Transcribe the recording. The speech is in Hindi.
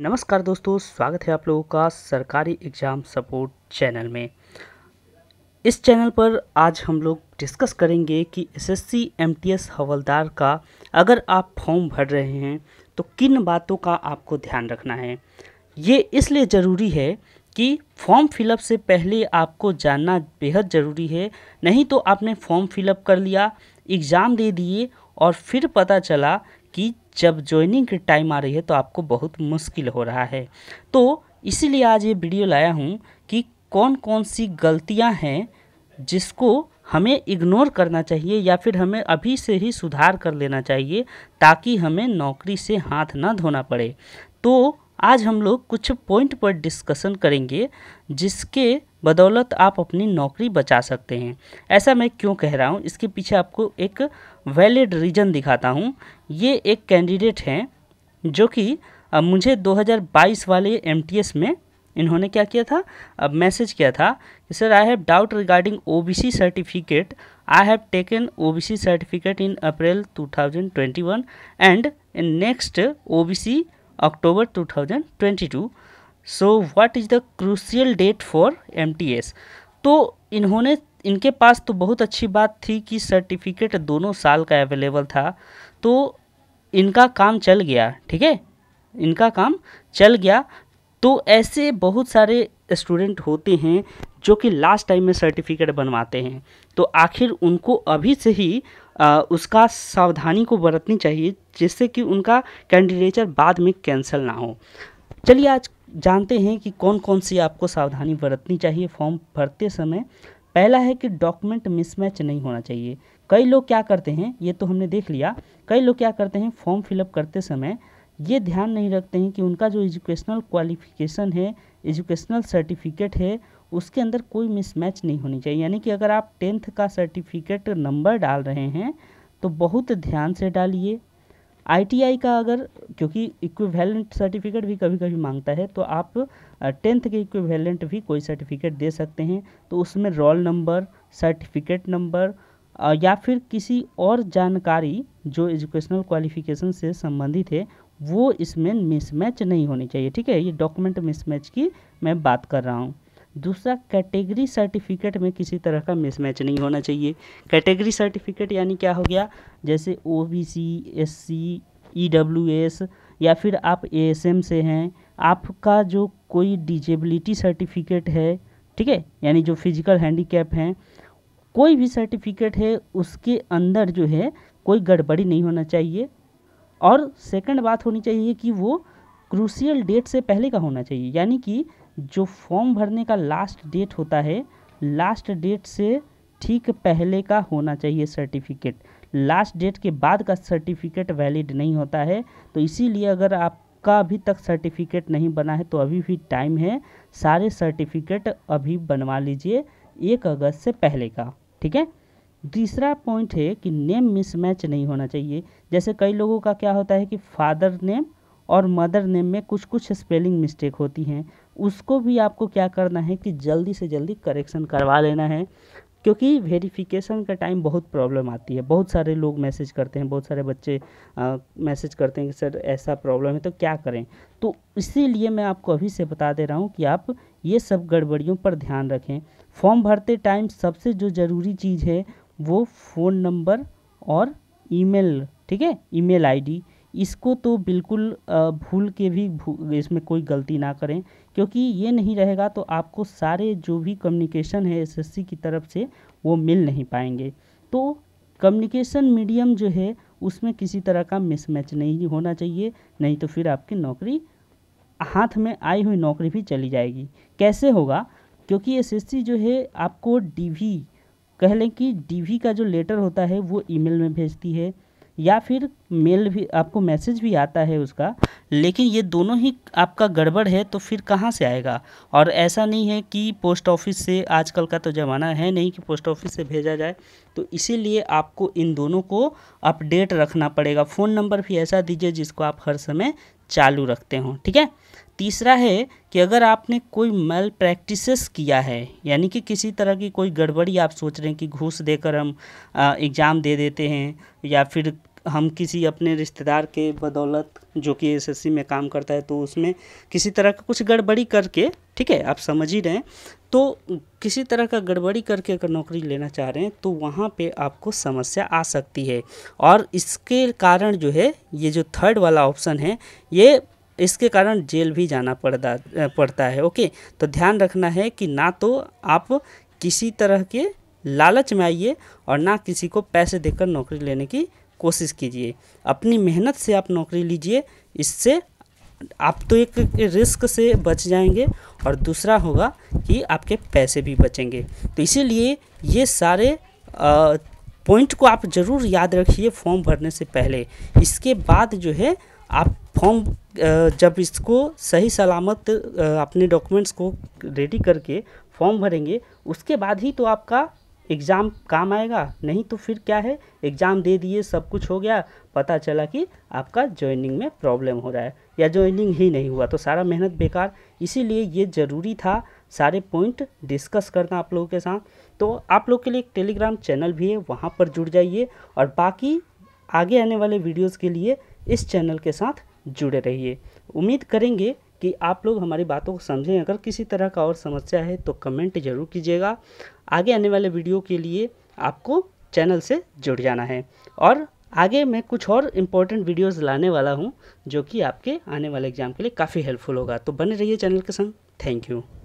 नमस्कार दोस्तों स्वागत है आप लोगों का सरकारी एग्ज़ाम सपोर्ट चैनल में इस चैनल पर आज हम लोग डिस्कस करेंगे कि एसएससी एमटीएस हवलदार का अगर आप फॉर्म भर रहे हैं तो किन बातों का आपको ध्यान रखना है ये इसलिए ज़रूरी है कि फॉर्म फिलअप से पहले आपको जानना बेहद ज़रूरी है नहीं तो आपने फॉर्म फिलअप कर लिया एग्ज़ाम दे दिए और फिर पता चला कि जब ज्वाइनिंग की टाइम आ रही है तो आपको बहुत मुश्किल हो रहा है तो इसीलिए आज ये वीडियो लाया हूँ कि कौन कौन सी गलतियाँ हैं जिसको हमें इग्नोर करना चाहिए या फिर हमें अभी से ही सुधार कर लेना चाहिए ताकि हमें नौकरी से हाथ ना धोना पड़े तो आज हम लोग कुछ पॉइंट पर डिस्कशन करेंगे जिसके बदौलत आप अपनी नौकरी बचा सकते हैं ऐसा मैं क्यों कह रहा हूँ इसके पीछे आपको एक वैलिड रीज़न दिखाता हूँ ये एक कैंडिडेट हैं जो कि मुझे 2022 वाले एम में इन्होंने क्या किया था अब मैसेज किया था कि sir I have doubt regarding C certificate I have taken C certificate in April 2021 and in next C October 2022 so what is the crucial date for M तो इन्होंने इनके पास तो बहुत अच्छी बात थी कि सर्टिफिकेट दोनों साल का अवेलेबल था तो इनका काम चल गया ठीक है इनका काम चल गया तो ऐसे बहुत सारे स्टूडेंट होते हैं जो कि लास्ट टाइम में सर्टिफिकेट बनवाते हैं तो आखिर उनको अभी से ही आ, उसका सावधानी को बरतनी चाहिए जिससे कि उनका कैंडिडेचर बाद में कैंसिल ना हो चलिए आज जानते हैं कि कौन कौन सी आपको सावधानी बरतनी चाहिए फॉर्म भरते समय पहला है कि डॉक्यूमेंट मिसमैच नहीं होना चाहिए कई लोग क्या करते हैं ये तो हमने देख लिया कई लोग क्या करते हैं फॉर्म फिलअप करते समय ये ध्यान नहीं रखते हैं कि उनका जो एजुकेशनल क्वालिफिकेशन है एजुकेशनल सर्टिफिकेट है उसके अंदर कोई मिसमैच नहीं होनी चाहिए यानी कि अगर आप टेंथ का सर्टिफिकेट नंबर डाल रहे हैं तो बहुत ध्यान से डालिए आई का अगर क्योंकि इक्विवेलेंट सर्टिफिकेट भी कभी कभी मांगता है तो आप टेंथ के इक्विवेलेंट भी कोई सर्टिफिकेट दे सकते हैं तो उसमें रोल नंबर सर्टिफिकेट नंबर या फिर किसी और जानकारी जो एजुकेशनल क्वालिफिकेशन से संबंधित है वो इसमें मिसमैच नहीं होनी चाहिए ठीक है ये डॉक्यूमेंट मिसमैच की मैं बात कर रहा हूँ दूसरा कैटेगरी सर्टिफिकेट में किसी तरह का मिसमैच नहीं होना चाहिए कैटेगरी सर्टिफिकेट यानी क्या हो गया जैसे O B C S C E W S या फिर आप ए एस एम से हैं आपका जो कोई डिजेबिलिटी सर्टिफिकेट है ठीक है यानी जो फिजिकल हैंडीकैप हैं कोई भी सर्टिफिकेट है उसके अंदर जो है कोई गड़बड़ी नहीं होना चाहिए और सेकंड बात होनी चाहिए कि वो क्रूसियल डेट से पहले का होना चाहिए यानी कि जो फॉर्म भरने का लास्ट डेट होता है लास्ट डेट से ठीक पहले का होना चाहिए सर्टिफिकेट लास्ट डेट के बाद का सर्टिफिकेट वैलिड नहीं होता है तो इसीलिए अगर आपका अभी तक सर्टिफिकेट नहीं बना है तो अभी भी टाइम है सारे सर्टिफिकेट अभी बनवा लीजिए एक अगस्त से पहले का ठीक है तीसरा पॉइंट है कि नेम मिसमैच नहीं होना चाहिए जैसे कई लोगों का क्या होता है कि फादर नेम और मदर नेम में कुछ कुछ स्पेलिंग मिस्टेक होती हैं उसको भी आपको क्या करना है कि जल्दी से जल्दी करेक्शन करवा लेना है क्योंकि वेरिफिकेशन का टाइम बहुत प्रॉब्लम आती है बहुत सारे लोग मैसेज करते हैं बहुत सारे बच्चे मैसेज करते हैं कि सर ऐसा प्रॉब्लम है तो क्या करें तो इसीलिए मैं आपको अभी से बता दे रहा हूँ कि आप ये सब गड़बड़ियों पर ध्यान रखें फॉर्म भरते टाइम सबसे जो ज़रूरी चीज़ है वो फ़ोन नंबर और ईमेल ठीक है ईमेल आईडी इसको तो बिल्कुल भूल के भी इसमें कोई गलती ना करें क्योंकि ये नहीं रहेगा तो आपको सारे जो भी कम्युनिकेशन है एसएससी की तरफ से वो मिल नहीं पाएंगे तो कम्युनिकेशन मीडियम जो है उसमें किसी तरह का मिसमैच नहीं होना चाहिए नहीं तो फिर आपकी नौकरी हाथ में आई हुई नौकरी भी चली जाएगी कैसे होगा क्योंकि एसएससी जो है आपको डीवी कह लें कि डीवी का जो लेटर होता है वो ईमेल में भेजती है या फिर मेल भी आपको मैसेज भी आता है उसका लेकिन ये दोनों ही आपका गड़बड़ है तो फिर कहाँ से आएगा और ऐसा नहीं है कि पोस्ट ऑफिस से आजकल का तो ज़माना है नहीं कि पोस्ट ऑफिस से भेजा जाए तो इसीलिए आपको इन दोनों को अपडेट रखना पड़ेगा फ़ोन नंबर भी ऐसा दीजिए जिसको आप हर समय चालू रखते हों ठीक है तीसरा है कि अगर आपने कोई मेल प्रैक्टिसेस किया है यानी कि किसी तरह की कोई गड़बड़ी आप सोच रहे हैं कि घूस देकर हम एग्ज़ाम दे देते हैं या फिर हम किसी अपने रिश्तेदार के बदौलत जो कि एसएससी में काम करता है तो उसमें किसी तरह का कुछ गड़बड़ी करके ठीक है आप समझ ही रहे हैं तो किसी तरह का गड़बड़ी करके अगर नौकरी लेना चाह रहे हैं तो वहाँ पे आपको समस्या आ सकती है और इसके कारण जो है ये जो थर्ड वाला ऑप्शन है ये इसके कारण जेल भी जाना पड़ता पड़ता है ओके तो ध्यान रखना है कि ना तो आप किसी तरह के लालच में आइए और ना किसी को पैसे देकर नौकरी लेने की कोशिश कीजिए अपनी मेहनत से आप नौकरी लीजिए इससे आप तो एक रिस्क से बच जाएंगे और दूसरा होगा कि आपके पैसे भी बचेंगे तो इसीलिए ये सारे पॉइंट को आप ज़रूर याद रखिए फॉर्म भरने से पहले इसके बाद जो है आप फॉर्म जब इसको सही सलामत अपने डॉक्यूमेंट्स को रेडी करके फॉर्म भरेंगे उसके बाद ही तो आपका एग्ज़ाम काम आएगा नहीं तो फिर क्या है एग्ज़ाम दे दिए सब कुछ हो गया पता चला कि आपका ज्वाइनिंग में प्रॉब्लम हो रहा है या ज्वाइनिंग ही नहीं हुआ तो सारा मेहनत बेकार इसीलिए ये ज़रूरी था सारे पॉइंट डिस्कस करना आप लोगों के साथ तो आप लोग के लिए एक टेलीग्राम चैनल भी है वहाँ पर जुड़ जाइए और बाकी आगे आने वाले वीडियोज़ के लिए इस चैनल के साथ जुड़े रहिए उम्मीद करेंगे कि आप लोग हमारी बातों को समझें अगर किसी तरह का और समस्या है तो कमेंट ज़रूर कीजिएगा आगे आने वाले वीडियो के लिए आपको चैनल से जुड़ जाना है और आगे मैं कुछ और इम्पोर्टेंट वीडियोस लाने वाला हूं जो कि आपके आने वाले एग्ज़ाम के लिए काफ़ी हेल्पफुल होगा तो बने रहिए चैनल के संग थैंक यू